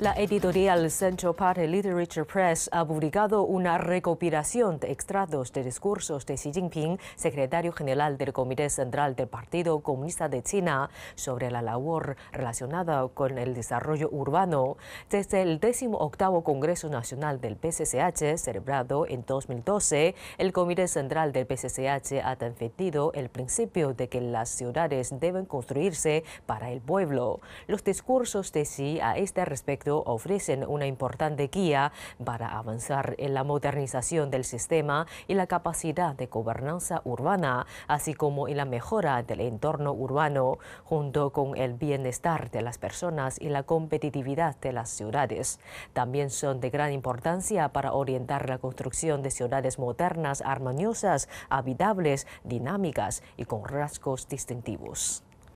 La editorial Central Party Literature Press ha publicado una recopilación de extractos de discursos de Xi Jinping, secretario general del Comité Central del Partido Comunista de China, sobre la labor relacionada con el desarrollo urbano desde el 18 Congreso Nacional del PCCH celebrado en 2012. El Comité Central del PCCH ha defendido el principio de que las ciudades deben construirse para el pueblo. Los discursos de Xi a este respecto ofrecen una importante guía para avanzar en la modernización del sistema y la capacidad de gobernanza urbana, así como en la mejora del entorno urbano, junto con el bienestar de las personas y la competitividad de las ciudades. También son de gran importancia para orientar la construcción de ciudades modernas, armoniosas, habitables, dinámicas y con rasgos distintivos.